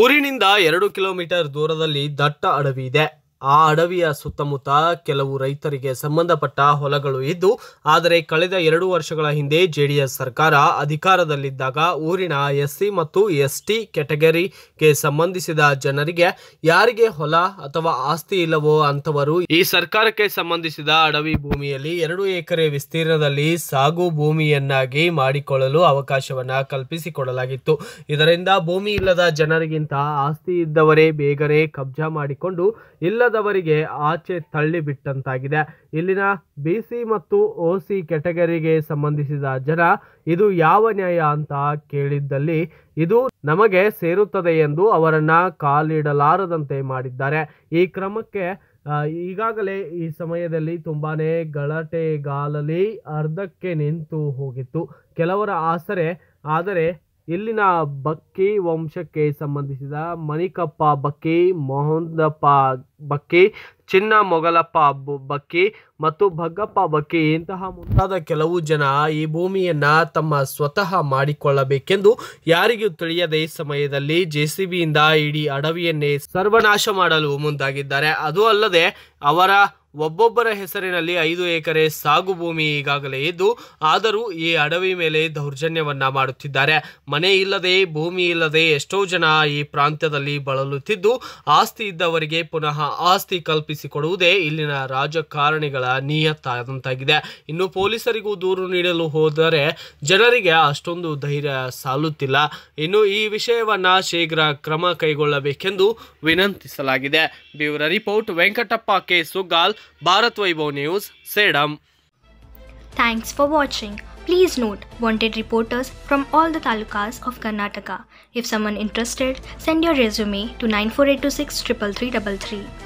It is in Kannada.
ಊರಿನಿಂದ ಎರಡು ಕಿಲೋಮೀಟರ್ ದೂರದಲ್ಲಿ ದಟ್ಟ ಅಡವಿ ಇದೆ ಆ ಅಡವಿಯ ಸುತ್ತಮುತ್ತ ಕೆಲವು ರೈತರಿಗೆ ಸಂಬಂಧಪಟ್ಟ ಹೊಲಗಳು ಇದ್ದು ಆದರೆ ಕಳೆದ ಎರಡು ವರ್ಷಗಳ ಹಿಂದೆ ಎಸ್ ಸರ್ಕಾರ ಅಧಿಕಾರದಲ್ಲಿದ್ದಾಗ ಊರಿನ ಎಸ್ಸಿ ಮತ್ತು ಎಸ್ ಟಿ ಕೆಟಗರಿಗೆ ಸಂಬಂಧಿಸಿದ ಜನರಿಗೆ ಯಾರಿಗೆ ಹೊಲ ಅಥವಾ ಆಸ್ತಿ ಇಲ್ಲವೋ ಅಂತವರು ಈ ಸರ್ಕಾರಕ್ಕೆ ಸಂಬಂಧಿಸಿದ ಅಡವಿ ಭೂಮಿಯಲ್ಲಿ ಎರಡು ಎಕರೆ ವಿಸ್ತೀರ್ಣದಲ್ಲಿ ಸಾಗು ಭೂಮಿಯನ್ನಾಗಿ ಮಾಡಿಕೊಳ್ಳಲು ಅವಕಾಶವನ್ನ ಕಲ್ಪಿಸಿಕೊಡಲಾಗಿತ್ತು ಇದರಿಂದ ಭೂಮಿ ಇಲ್ಲದ ಜನರಿಗಿಂತ ಆಸ್ತಿ ಇದ್ದವರೇ ಬೇಗನೆ ಕಬ್ಜಾ ಮಾಡಿಕೊಂಡು ಇಲ್ಲ ಅವರಿಗೆ ಆಚೆ ತಳ್ಳಿಬಿಟ್ಟಂತಾಗಿದೆ ಇಲ್ಲಿನ ಬಿ ಸಿ ಮತ್ತು ಓ ಸಿ ಕೆಟಗರಿಗೆ ಸಂಬಂಧಿಸಿದ ಜನ ಇದು ಯಾವ ನ್ಯಾಯ ಅಂತ ಕೇಳಿದ್ದಲ್ಲಿ ಇದು ನಮಗೆ ಸೇರುತ್ತದೆ ಎಂದು ಅವರನ್ನ ಕಾಲಿಡಲಾರದಂತೆ ಮಾಡಿದ್ದಾರೆ ಈ ಕ್ರಮಕ್ಕೆ ಈಗಾಗಲೇ ಈ ಸಮಯದಲ್ಲಿ ತುಂಬಾನೇ ಗಲಾಟೆಗಾಲಲ್ಲಿ ಅರ್ಧಕ್ಕೆ ನಿಂತು ಹೋಗಿತ್ತು ಕೆಲವರ ಆಸರೆ ಆದರೆ ಇಲ್ಲಿನ ಬಕ್ಕಿ ವಂಶಕ್ಕೆ ಸಂಬಂಧಿಸಿದ ಮಣಿಕಪ್ಪ ಬಕ್ಕಿ ಮೊಹಂದಪ್ಪ ಬಕ್ಕಿ ಚಿನ್ನ ಮೊಗಲಪ್ಪ ಬಕ್ಕಿ ಮತ್ತು ಭಗ್ಗಪ್ಪ ಬಕ್ಕಿ ಇಂತಹ ಮುಂತಾದ ಕೆಲವು ಜನ ಈ ಭೂಮಿಯನ್ನ ತಮ್ಮ ಸ್ವತಃ ಮಾಡಿಕೊಳ್ಳಬೇಕೆಂದು ಯಾರಿಗೂ ತಿಳಿಯದೇ ಈ ಸಮಯದಲ್ಲಿ ಜೆಸಿಬಿಯಿಂದ ಇಡೀ ಅಡವಿಯನ್ನೇ ಸರ್ವನಾಶ ಮಾಡಲು ಮುಂದಾಗಿದ್ದಾರೆ ಅದು ಅಲ್ಲದೆ ಅವರ ಒಬ್ಬೊಬ್ಬರ ಹೆಸರಿನಲ್ಲಿ ಐದು ಎಕರೆ ಸಾಗು ಭೂಮಿ ಈಗಾಗಲೇ ಇದ್ದು ಆದರೂ ಈ ಅಡವಿ ಮೇಲೆ ದೌರ್ಜನ್ಯವನ್ನ ಮಾಡುತ್ತಿದ್ದಾರೆ ಮನೆ ಇಲ್ಲದೆ ಭೂಮಿ ಇಲ್ಲದೆ ಎಷ್ಟೋ ಜನ ಈ ಪ್ರಾಂತ್ಯದಲ್ಲಿ ಬಳಲುತ್ತಿದ್ದು ಆಸ್ತಿ ಇದ್ದವರಿಗೆ ಪುನಃ ಆಸ್ತಿ ಕಲ್ಪಿಸಿಕೊಡುವುದೇ ಇಲ್ಲಿನ ರಾಜಕಾರಣಿಗಳ ನಿಯತ್ತಾದಂತಾಗಿದೆ ಇನ್ನು ಪೊಲೀಸರಿಗೂ ದೂರು ನೀಡಲು ಹೋದರೆ ಜನರಿಗೆ ಅಷ್ಟೊಂದು ಧೈರ್ಯ ಸಾಲುತ್ತಿಲ್ಲ ಇನ್ನು ಈ ವಿಷಯವನ್ನ ಶೀಘ್ರ ಕ್ರಮ ಕೈಗೊಳ್ಳಬೇಕೆಂದು ವಿನಂತಿಸಲಾಗಿದೆ bureau report Venkatappa K Sugal Thanks for watching. Please note, wanted reporters from all the talukas of Karnataka. If someone interested, send your resume to 94826 33333.